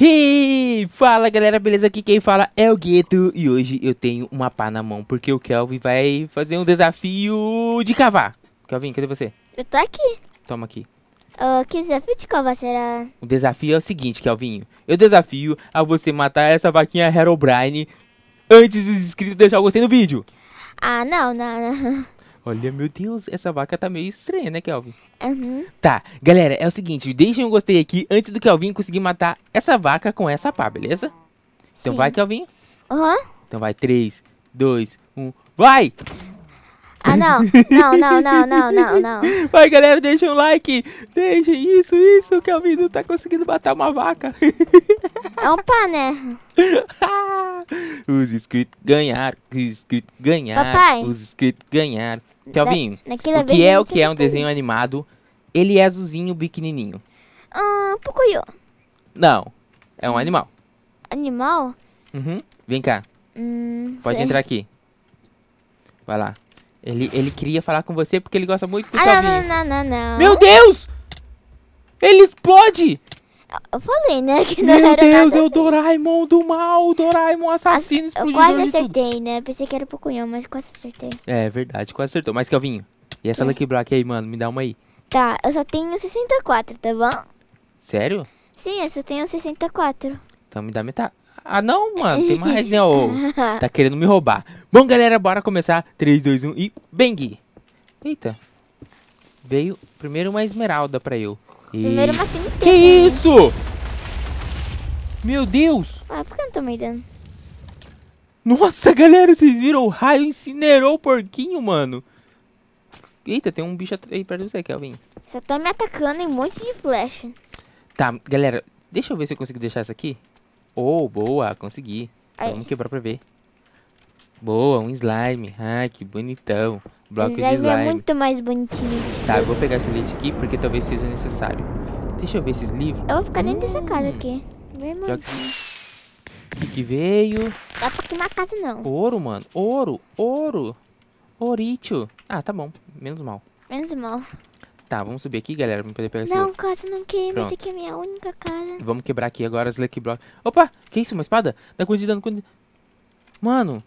E fala galera, beleza? Aqui quem fala é o Gueto e hoje eu tenho uma pá na mão porque o Kelvin vai fazer um desafio de cavar. Kelvin, cadê você? Eu tô aqui. Toma aqui. Uh, que desafio de cavar será? O desafio é o seguinte, Kelvin. Eu desafio a você matar essa vaquinha Herobrine antes dos inscritos deixar o gostei no vídeo. Ah, não, não, não. Olha, meu Deus, essa vaca tá meio estranha, né, Kelvin? Uhum. Tá, galera, é o seguinte, deixem um gostei aqui antes do Kelvin conseguir matar essa vaca com essa pá, beleza? Então Sim. vai, Kelvin. Uhum. Então vai, 3, 2, 1, vai! Ah, não, não, não, não, não, não, não. Vai, galera, deixa um like. Deixa isso, isso, o Kelvin não tá conseguindo matar uma vaca. É um pá, né? Os inscritos ganharam, os inscritos ganharam, Papai. os inscritos ganharam. Kelvin, Na, é o que é o que é um desenho animado? Ele é azulzinho, pequenininho. Ah, um Pocoyo. Não, é um hum. animal. Animal? Uhum. Vem cá. Hum, Pode sei. entrar aqui. Vai lá. Ele, ele queria falar com você porque ele gosta muito do ah, Kelvin. Não, não, não, não, não. Meu Deus! Ele explode! Eu falei, né? Que não Meu era Deus, nada é o Doraemon do mal, o Doraemon assassino As, Eu quase acertei, tudo. né? Pensei que era pro cunhão mas quase acertei. É verdade, quase acertou. Mas, Kelvinho, e essa é. Lucky Black aí, mano? Me dá uma aí. Tá, eu só tenho 64, tá bom? Sério? Sim, eu só tenho 64. Então me dá metade. Ah, não, mano, tem mais, né? Ô, tá querendo me roubar. Bom, galera, bora começar. 3, 2, 1 e... Bang! Eita. Veio primeiro uma esmeralda pra eu. Primeiro matei no Que né? isso? Meu Deus! Ah, por que eu não tomei dano? Nossa, galera, vocês viram? O raio incinerou o porquinho, mano. Eita, tem um bicho aí perto de você, Kelvin. Você tá me atacando em um monte de flecha. Tá, galera, deixa eu ver se eu consigo deixar essa aqui. Oh, boa, consegui. Aí. Vamos quebrar pra ver. Boa, um slime. Ai, que bonitão. Bloco de é slime. é muito mais bonitinho. Tá, eu vou pegar esse leite aqui porque talvez seja necessário. Deixa eu ver esses livros. Eu vou ficar dentro hum. dessa casa aqui. O que... que veio? Dá pra queimar a casa não. Ouro, mano. Ouro, ouro. Oritio. Ah, tá bom. Menos mal. Menos mal. Tá, vamos subir aqui, galera, pra poder pegar esse Não, casa não queima, essa aqui é a minha única casa. Vamos quebrar aqui agora as Lucky Blocks. Opa, que isso, uma espada? Dá quantidade, dá quantidade. Mano,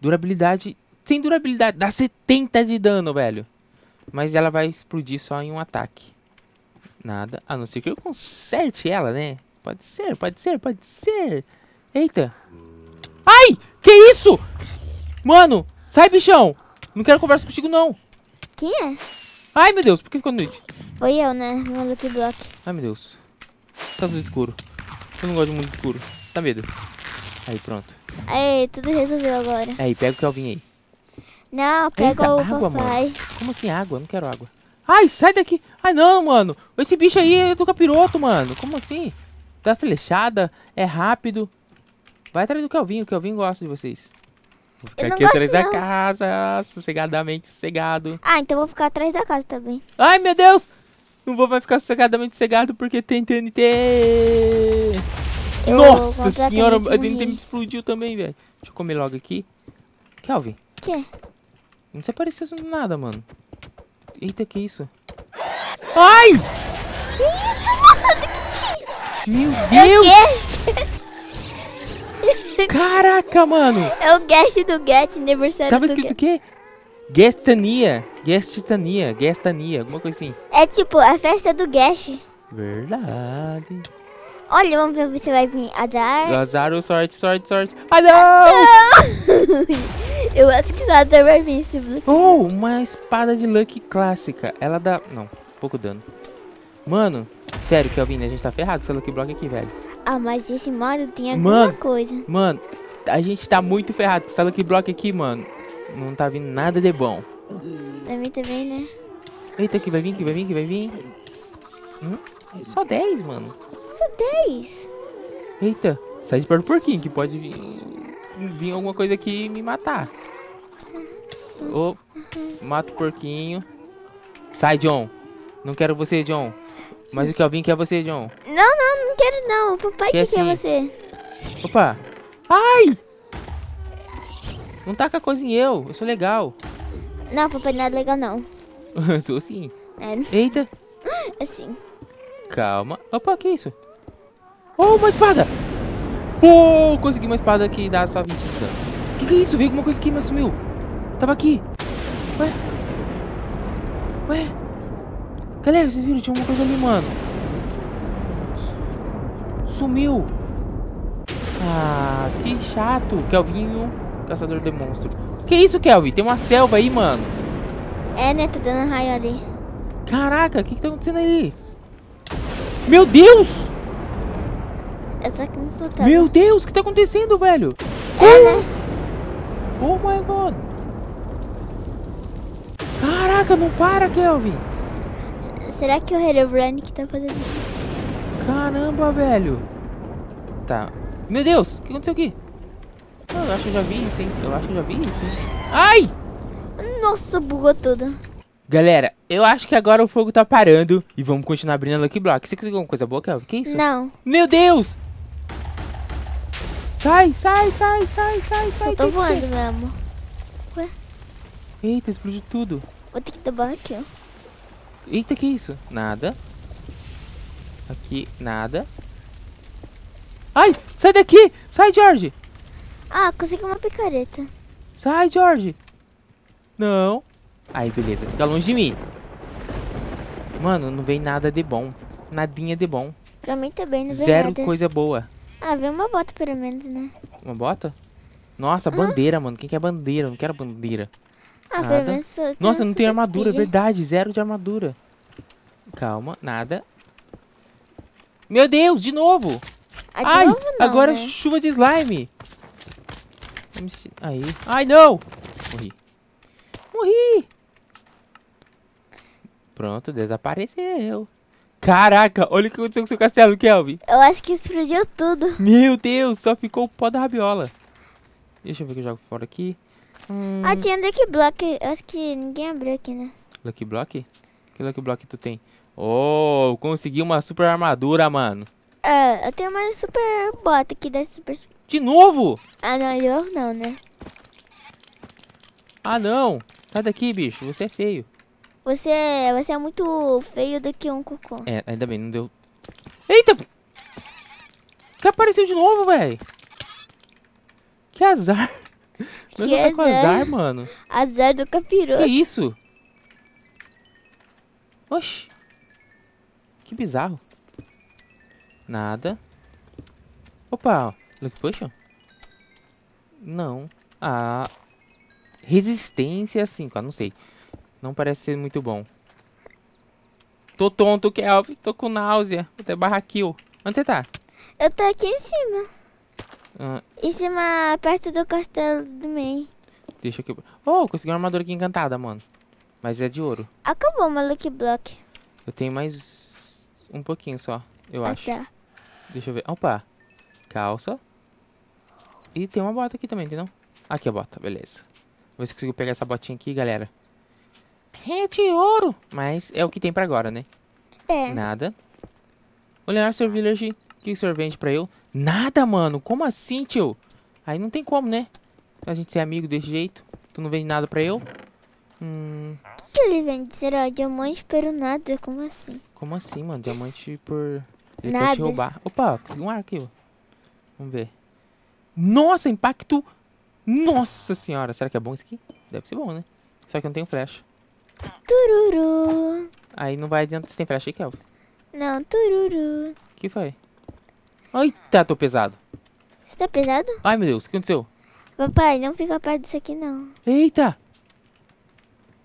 durabilidade sem durabilidade, dá 70 de dano, velho. Mas ela vai explodir só em um ataque. Nada, a não ser que eu conserte ela, né? Pode ser, pode ser, pode ser. Eita. Ai, que isso? Mano, sai, bichão. Não quero conversa contigo, não. Quem é? Ai, meu Deus, por que ficou noite? Foi eu, né? Maluco block Ai, meu Deus. Tá tudo escuro. Eu não gosto de escuro. Tá medo. Aí, pronto. Aí, tudo resolveu agora. Aí, pega o Kelvin aí. Não, é pega Eita, o água, papai. Mano. Como assim água? Não quero água. Ai, sai daqui. Ai, não, mano. Esse bicho aí é do capiroto, mano. Como assim? Tá flechada, é rápido. Vai atrás do Kelvin, o Kelvin gosta de vocês. Vou ficar aqui atrás não. da casa, sossegadamente sossegado. Ah, então vou ficar atrás da casa também. Ai, meu Deus! Não vou vai ficar sossegadamente sossegado porque tem TNT. Eu Nossa senhora, a TNT me explodiu também, velho. Deixa eu comer logo aqui. Kelvin. O quê? Não desapareceu do nada, mano. Eita, que isso? Ai! Isso, Meu Deus! Caraca, mano! É o guest do Get aniversário Tava escrito o quê? Guestania. Guestitania. Guestania. Alguma coisa assim. É tipo a festa do Guest. Verdade. Olha, vamos ver se vai vir azar. Azar ou sorte, sorte, sorte. Ah, não! Ah, não! Eu acho que nada vai vir esse Oh, uma espada de Luck clássica. Ela dá... Não, pouco dano. Mano, sério, Kelvin, a gente tá ferrado com esse Lucky Block aqui, velho. Ah, mas esse modo tem alguma mano, coisa. Mano, a gente tá muito ferrado com esse Lucky Block aqui, mano. Não tá vindo nada de bom. Pra mim também, né? Eita, que vai vir, que vai vir, que vai vir. Hum? Só 10, mano. Só 10? Eita, sai de perto do porquinho que pode vir, vir alguma coisa aqui me matar. Oh, mata o porquinho. Sai, John. Não quero você, John. Mas o Kelvin quer você, John. Não, não, não quero não. O papai quer, que quer você. Opa. Ai! Não taca tá coisa em eu. Eu sou legal. Não, papai não é legal, não. sou sim. É. Eita. Assim. Calma. Opa, que isso? Oh, uma espada! Pô, oh, consegui uma espada que dá só 20 de dano. Que que é isso? Veio alguma coisa que me assumiu. Tava aqui. Ué? Ué? Galera, vocês viram? Tinha alguma coisa ali, mano. Sumiu. Ah, que chato. Kelvinho, caçador de monstro. Que isso, Kelvin? Tem uma selva aí, mano. É, né? Tá dando raio ali. Caraca, o que que tá acontecendo aí? Meu Deus! Meu Deus, o que tá acontecendo, velho? É, uh! né? Oh my god! Caraca, não para, Kelvin. Será que é o Herobrine que tá fazendo isso? Caramba, velho. Tá. Meu Deus, o que aconteceu aqui? Ah, eu acho que eu já vi isso, hein? Eu acho que eu já vi isso. Hein? Ai! Nossa, bugou tudo. Galera, eu acho que agora o fogo tá parando e vamos continuar abrindo a Lucky Block. Você conseguiu alguma coisa boa, Kelvin? Que isso? Não. Meu Deus! Sai, sai, sai, sai, sai, sai. Eu tô voando, mesmo. Eita, explodiu tudo. Vou ter que derrubar aqui, ó. Eita, que isso? Nada. Aqui, nada. Ai, sai daqui! Sai, George! Ah, consegui uma picareta. Sai, George! Não. Aí, beleza. Fica longe de mim. Mano, não vem nada de bom. Nadinha de bom. Pra mim também não vem Zero nada. coisa boa. Ah, vem uma bota pelo menos, né? Uma bota? Nossa, bandeira, mano. Quem quer bandeira? Eu não quero bandeira nada. Nossa, não tem armadura, é verdade. Zero de armadura. Calma, nada. Meu Deus, de novo. Ah, de Ai, novo não, agora né? chuva de slime. Aí. Ai, não. Morri. Morri. Pronto, desapareceu. Caraca, olha o que aconteceu com seu castelo, Kelvin. Eu acho que explodiu tudo. Meu Deus, só ficou o pó da rabiola. Deixa eu ver o que eu jogo fora aqui. Ah, hum. Ah, tem um Lucky Block. Acho que ninguém abriu aqui, né? Lucky Block? Que Lucky Block tu tem? Oh, consegui uma super armadura, mano. É, eu tenho uma super bota aqui da super... De novo? Ah, não, eu não, né? Ah, não. Sai daqui, bicho. Você é feio. Você, é, você é muito feio do que um cocô. É, ainda bem, não deu... Eita! Que apareceu de novo, velho? Que azar. Mas que não tá é azar. com azar, mano. Azar do capiroto. Que isso? Oxi. Que bizarro. Nada. Opa, look Potion? Não. Ah. Resistência 5, é ah, assim, não sei. Não parece ser muito bom. Tô tonto, Kelvin. Tô com náusea. Vou até barra kill. Onde você tá? Eu tô aqui em cima. Ah. Em cima, perto do castelo do meio. Deixa eu quebrar. Oh, consegui uma armadura aqui encantada, mano. Mas é de ouro. Acabou o Lucky Block. Eu tenho mais um pouquinho só, eu ah, acho. Tá. Deixa eu ver. Opa. Calça. E tem uma bota aqui também, entendeu? Aqui a bota, beleza. Vou ver se consigo pegar essa botinha aqui, galera. É de ouro. Mas é o que tem pra agora, né? É. Nada. Olhar, seu village. O que o senhor vende pra eu? Nada, mano. Como assim, tio? Aí não tem como, né? A gente ser amigo desse jeito. Tu não vende nada pra eu? Hum... Ele vende, será? Diamante pelo nada. Como assim? Como assim, mano? Diamante por... Ele nada. quer te roubar. Opa, consegui um arquivo. Vamos ver. Nossa, impacto... Nossa senhora. Será que é bom isso aqui? Deve ser bom, né? Só que eu não tenho flecha. Tururu. Aí não vai adiantar. Você tem flecha aí, Kelvin? Não, tururu. que foi? tá tô pesado. Você tá pesado? Ai, meu Deus, o que aconteceu? Papai, não fica perto disso aqui, não. Eita!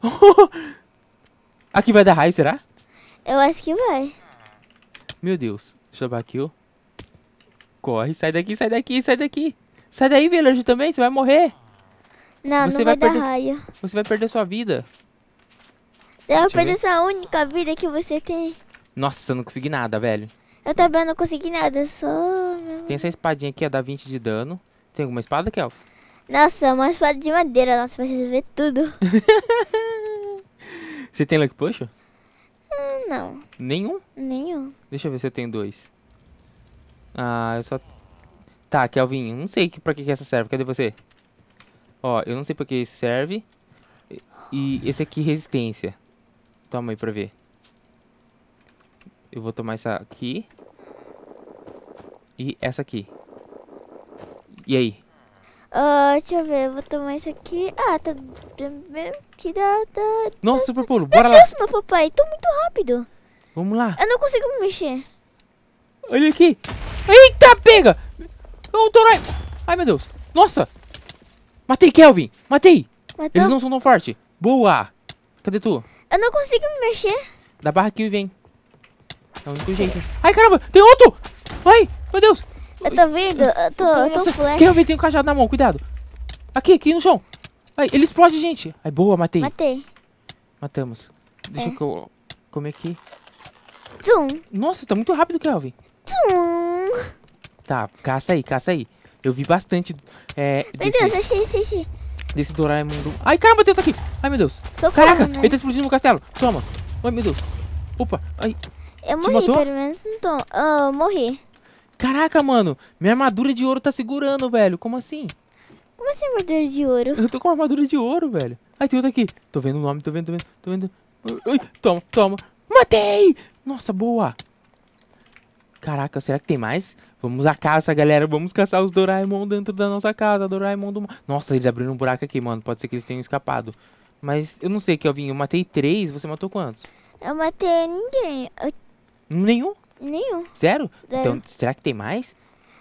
aqui vai dar raio, será? Eu acho que vai. Meu Deus. Deixa eu aqui, ó. Corre, sai daqui, sai daqui, sai daqui. Sai daí, vilarejo, também, você vai morrer. Não, você não vai, vai perder... dar raio. Você vai perder sua vida. Você vai Deixa perder sua única vida que você tem. Nossa, eu não consegui nada, velho. Eu também não consegui nada, só... Tem essa espadinha aqui, ó, dá 20 de dano. Tem alguma espada, Kelv? Nossa, uma espada de madeira. Nossa, preciso ver tudo. Você tem Luck Push? Ah, não. Nenhum? Nenhum. Deixa eu ver se eu tenho dois. Ah, eu só... Tá, Kelvin, não sei que, pra que, que essa serve. Cadê você? Ó, eu não sei pra que serve. E esse aqui, resistência. Toma aí pra ver. Eu vou tomar essa aqui. E essa aqui. E aí? Uh, deixa eu ver, eu vou tomar isso aqui. Ah, tá que dá, Nossa, super pulo, bora lá. Meu Deus, meu papai, tô muito rápido. Vamos lá. Eu não consigo me mexer. Olha aqui. Eita, pega! Não, tô lá. Ai, meu Deus. Nossa. Matei, Kelvin. Matei. Matou? Eles não são tão fortes. Boa. Cadê tu? Eu não consigo me mexer. Da barra aqui e vem. É o único jeito. Ai, caramba, tem outro! Ai, meu Deus! Eu tô vendo, eu tô, eu tô flash. Quer ver? Tem um cajado na mão, cuidado. Aqui, aqui no chão. Ai, ele explode, gente. Ai, boa, matei. Matei. Matamos. Deixa é. eu comer aqui. Tum. Nossa, tá muito rápido, Kelvin. Tum. Tá, caça aí, caça aí. Eu vi bastante. É, meu desse, Deus, achei, achei, achei. Desse Doraemundo. Ai, caramba, tem outro aqui. Ai, meu Deus. Socorro, Caraca, né? ele tá explodindo no castelo. Toma. Ai, meu Deus. Opa, ai. Eu morri, matou? pelo menos então morri. Caraca, mano, minha armadura de ouro tá segurando, velho. Como assim? Como assim armadura de ouro? Eu tô com uma armadura de ouro, velho. Ai, tem outra aqui. Tô vendo o nome, tô vendo, tô vendo, tô vendo. Ai, toma, toma. Matei! Nossa, boa. Caraca, será que tem mais? Vamos à caça, galera. Vamos caçar os Doraemon dentro da nossa casa. Doraemon do... Nossa, eles abriram um buraco aqui, mano. Pode ser que eles tenham escapado. Mas eu não sei, Kelvin. Eu matei três. Você matou quantos? Eu matei ninguém. Eu Nenhum? Nenhum. Zero? Zero. Então, será que tem mais?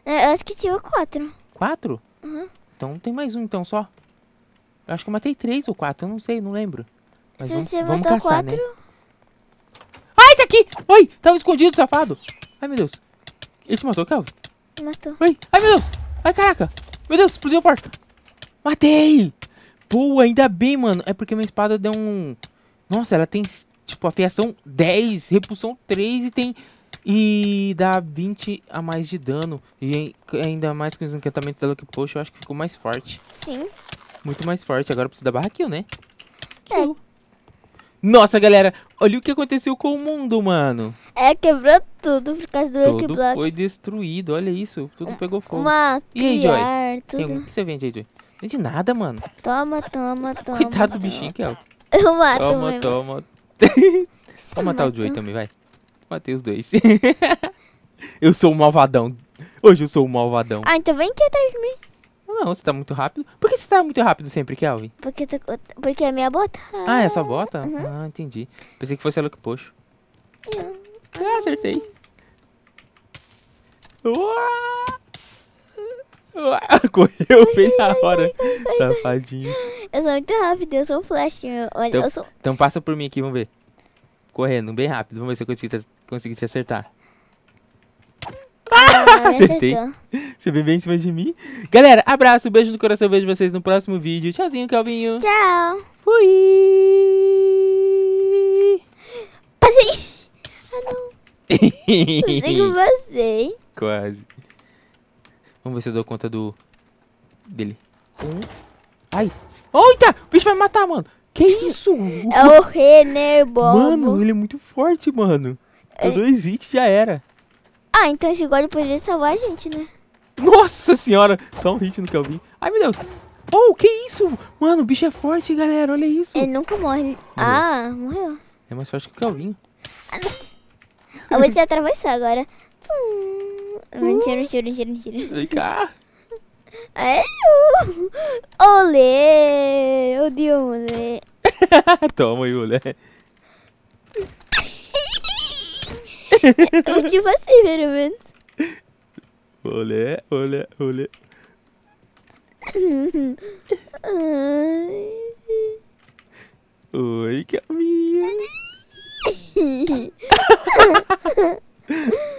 É, eu acho que tinha quatro. Quatro? Uhum. Então tem mais um então só. Eu acho que eu matei três ou quatro, eu não sei, não lembro. Mas Se vamos, você vamos caçar, né? quatro... né? Ai, tá aqui! Oi, tava tá escondido, safado! Ai, meu Deus. Ele te matou, calma Matou. Ai, ai, meu Deus! Ai, caraca! Meu Deus, explodiu a porta! Matei! Boa, ainda bem, mano. É porque minha espada deu um... Nossa, ela tem tipo, afiação 10, repulsão 3 e tem... E dá 20 a mais de dano. E ainda mais com os encantamentos da Lucky Potion, eu acho que ficou mais forte. Sim. Muito mais forte. Agora precisa da barra kill, né? É. Nossa, galera, olha o que aconteceu com o mundo, mano. É, quebrou tudo por causa do Lucky Block. foi destruído, olha isso. Tudo um, pegou fogo. Uma e aí, Joy? Tudo. Tem, o que você vende aí, Joy? Vende nada, mano. Toma, toma, toma. Coitado toma. do bichinho, Kel. Eu mato Toma, mesmo. toma, Vou matar o Joey também, vai. Matei os dois. eu sou o malvadão. Hoje eu sou o malvadão. Ah, então vem aqui atrás de mim. Não, você tá muito rápido. Por que você tá muito rápido sempre, Kelvin? Porque, tô, porque é minha bota. Ah, é sua bota? Uhum. Ah, entendi. Pensei que fosse a Luke Poxo. Ah, acertei. Uau! Correu bem na hora. Então tá, então tá. Safadinho. Eu sou muito rápido, eu sou um flechinho. Olha, então, eu sou. Então passa por mim aqui, vamos ver. Correndo, bem rápido. Vamos ver se eu consigo, consigo te acertar. Ah, ah acertei. Você veio bem em cima de mim. Galera, abraço, beijo no coração, vejo vocês no próximo vídeo. Tchauzinho, Calvinho. Tchau. Fui. Passei. Ah, não. Passei com você. Quase. Vamos ver se eu dou conta do... Dele. Um. Ai. oita O bicho vai me matar, mano. Que isso? É o Renerbobo. Mano, ele é muito forte, mano. dou é dois hits já era. Ah, então esse God poderia salvar a gente, né? Nossa senhora! Só um hit no Kelvin. Ai, meu Deus. Oh, que isso? Mano, o bicho é forte, galera. Olha isso. Ele nunca morre. Ah, morreu. É mais forte que o Kelvin. eu vou te atravessar agora. Hum. Mentira, mentira, mentira, mentira. Vem cá. É eu. Olê. Odio, mulher. Toma aí, mulher. É o que você, pelo menos? Olé, olé, olé. Oi, Caminho.